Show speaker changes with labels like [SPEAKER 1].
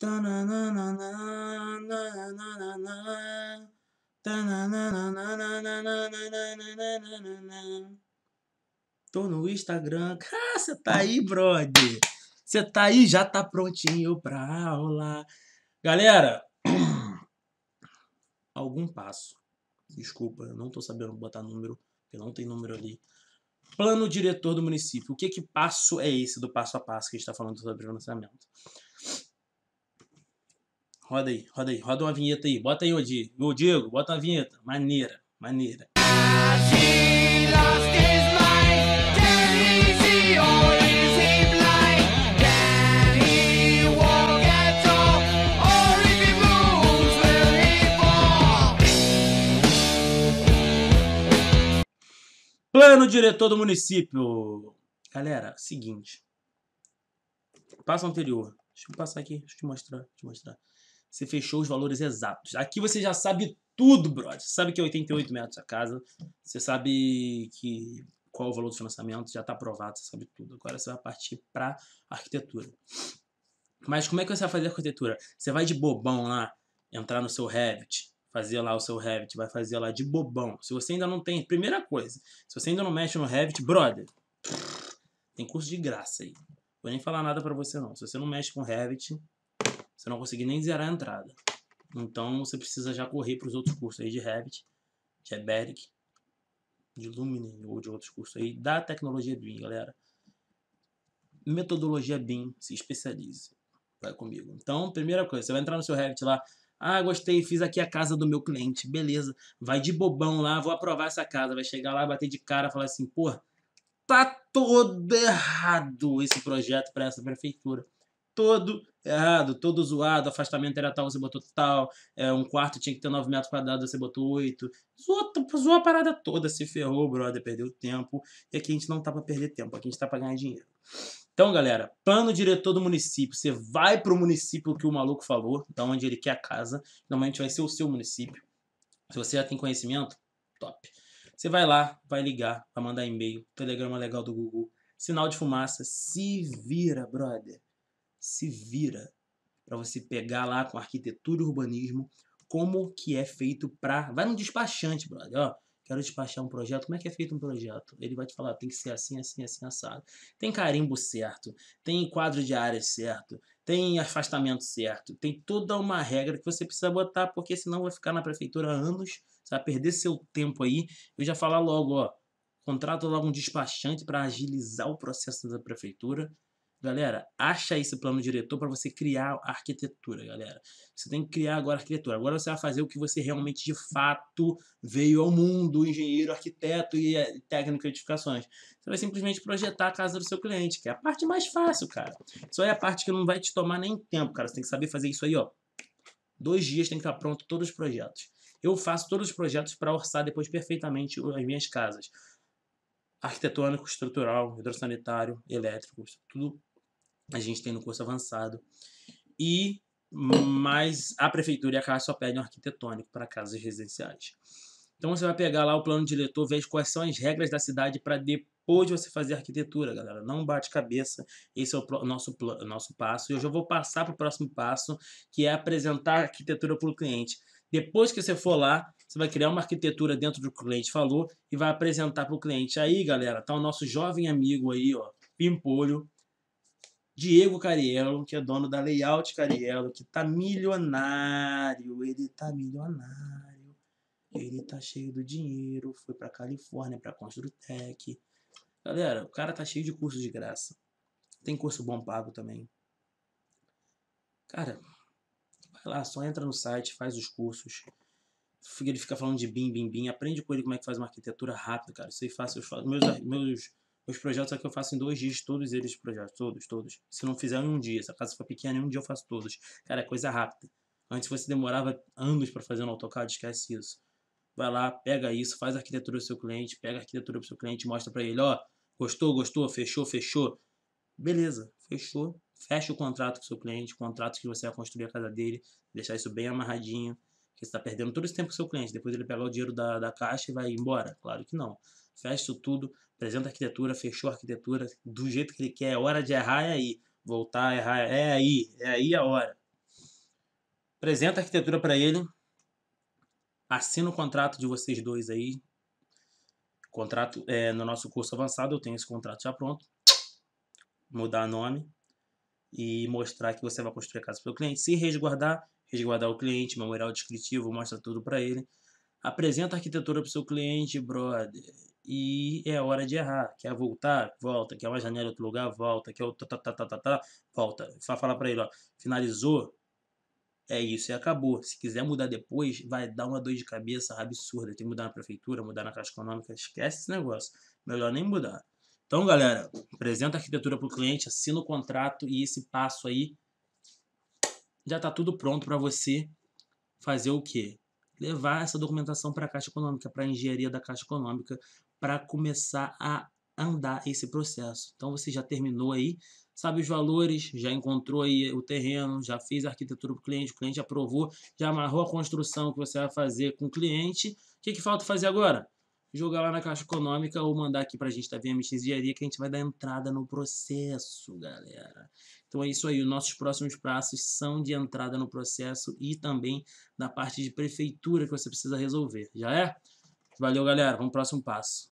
[SPEAKER 1] Tô no Instagram. Ah, você tá aí, brother. Você tá aí, já tá prontinho pra aula. Galera, algum passo. Desculpa, eu não tô sabendo botar número, porque não tem número ali. Plano diretor do município. O que que passo é esse do passo a passo que a gente tá falando sobre financiamento? Roda aí, roda aí, roda uma vinheta aí. Bota aí, ô Diego. Diego, bota uma vinheta. Maneira, maneira. Plano diretor do município. Galera, é seguinte. Passo anterior. Deixa eu passar aqui, deixa eu te mostrar, deixa eu te mostrar. Você fechou os valores exatos. Aqui você já sabe tudo, brother. Você sabe que é 88 metros a casa. Você sabe que qual é o valor do financiamento, já está aprovado, você sabe tudo. Agora você vai partir para arquitetura. Mas como é que você vai fazer arquitetura? Você vai de bobão lá, entrar no seu Revit, fazer lá o seu Revit, vai fazer lá de bobão. Se você ainda não tem, primeira coisa, se você ainda não mexe no Revit, brother, tem curso de graça aí. Vou nem falar nada para você não. Se você não mexe com Revit, você não conseguir nem zerar a entrada. Então você precisa já correr para os outros cursos aí de Revit, de Eberic, de Lumine ou de outros cursos aí da tecnologia BIM, galera. Metodologia BIM, se especialize. Vai comigo. Então, primeira coisa, você vai entrar no seu Revit lá, ah, gostei, fiz aqui a casa do meu cliente. Beleza. Vai de bobão lá, vou aprovar essa casa. Vai chegar lá, bater de cara, falar assim, pô, tá todo errado esse projeto para essa prefeitura todo errado, todo zoado, afastamento era tal, você botou tal, é, um quarto tinha que ter 9 metros quadrados, você botou 8. Zoou, zoou a parada toda, se ferrou, brother, perdeu tempo. E aqui a gente não tá pra perder tempo, aqui a gente tá pra ganhar dinheiro. Então, galera, plano diretor do município. Você vai pro município que o maluco falou, da onde ele quer a casa. Normalmente vai ser o seu município. Se você já tem conhecimento, top. Você vai lá, vai ligar, vai mandar e-mail, telegrama legal do Google, sinal de fumaça, se vira, brother se vira para você pegar lá com arquitetura e urbanismo como que é feito para... Vai no despachante, brother, ó. Quero despachar um projeto. Como é que é feito um projeto? Ele vai te falar, tem que ser assim, assim, assim, assado. Tem carimbo certo, tem quadro de áreas certo, tem afastamento certo, tem toda uma regra que você precisa botar, porque senão vai ficar na prefeitura anos, você vai perder seu tempo aí. Eu já falar logo, ó, contrata logo um despachante para agilizar o processo da prefeitura Galera, acha esse plano diretor para você criar a arquitetura, galera. Você tem que criar agora a arquitetura. Agora você vai fazer o que você realmente, de fato, veio ao mundo, engenheiro, arquiteto e eh, técnico de edificações. Você vai simplesmente projetar a casa do seu cliente, que é a parte mais fácil, cara. Isso aí é a parte que não vai te tomar nem tempo, cara. Você tem que saber fazer isso aí, ó. Dois dias tem que estar pronto todos os projetos. Eu faço todos os projetos para orçar depois perfeitamente as minhas casas arquitetônico, estrutural, hidrossanitário, elétrico, tudo a gente tem no curso avançado. E mas a prefeitura e a casa só pedem um arquitetônico para casas residenciais. Então você vai pegar lá o plano diretor, veja quais são as regras da cidade para depois você fazer arquitetura, galera. Não bate cabeça. Esse é o nosso, nosso passo. E eu já vou passar para o próximo passo, que é apresentar a arquitetura para o cliente. Depois que você for lá, você vai criar uma arquitetura dentro do que o cliente falou e vai apresentar para o cliente. Aí, galera, tá o nosso jovem amigo aí, ó, Pimpolho, Diego Cariello, que é dono da Layout Cariello, que tá milionário, ele tá milionário, ele tá cheio do dinheiro, foi pra Califórnia, pra Construtec. Galera, o cara tá cheio de curso de graça. Tem curso bom pago também. Cara, vai lá, só entra no site, faz os cursos. Ele fica falando de bim, bim, bim. Aprende com ele como é que faz uma arquitetura rápida, cara. Isso aí fácil. Meus, meus os projetos aqui é eu faço em dois dias, todos eles projetos, todos, todos. Se não fizer em um dia, se a casa for pequena, em um dia eu faço todos. Cara, é coisa rápida. Antes você demorava anos para fazer no AutoCAD, esquece isso. Vai lá, pega isso, faz a arquitetura do seu cliente, pega a arquitetura do seu cliente, mostra para ele, ó, gostou, gostou, fechou, fechou. Beleza, fechou. Fecha o contrato com o seu cliente, o contrato que você vai construir a casa dele, deixar isso bem amarradinho. Porque você está perdendo todo esse tempo com seu cliente. Depois ele pega o dinheiro da, da caixa e vai embora. Claro que não. Fecha tudo, apresenta a arquitetura, fechou a arquitetura do jeito que ele quer. É hora de errar é aí. Voltar a errar é aí. É aí a hora. Apresenta a arquitetura para ele. Assina o contrato de vocês dois aí. Contrato é, no nosso curso avançado, eu tenho esse contrato já pronto. Mudar nome e mostrar que você vai construir a casa para o cliente, se resguardar resguardar o cliente, memorial descritivo, mostra tudo para ele. Apresenta a arquitetura para seu cliente, brother. E é hora de errar. Quer voltar? Volta. Quer uma janela em outro lugar? Volta. Quer outro tá, tá, tá, tá, tá? Volta. Vai falar para ele, ó. Finalizou? É isso e acabou. Se quiser mudar depois, vai dar uma dor de cabeça absurda. Tem que mudar na prefeitura, mudar na Caixa Econômica. Esquece esse negócio. Melhor nem mudar. Então, galera, apresenta a arquitetura para o cliente, assina o contrato e esse passo aí já está tudo pronto para você fazer o quê? Levar essa documentação para a Caixa Econômica, para a engenharia da Caixa Econômica, para começar a andar esse processo. Então você já terminou aí, sabe os valores, já encontrou aí o terreno, já fez a arquitetura para o cliente, o cliente aprovou, já amarrou a construção que você vai fazer com o cliente. O que, que falta fazer agora? jogar lá na Caixa Econômica ou mandar aqui pra gente da VMX Engenharia que a gente vai dar entrada no processo, galera. Então é isso aí, os nossos próximos passos são de entrada no processo e também da parte de prefeitura que você precisa resolver, já é? Valeu, galera, vamos pro próximo passo.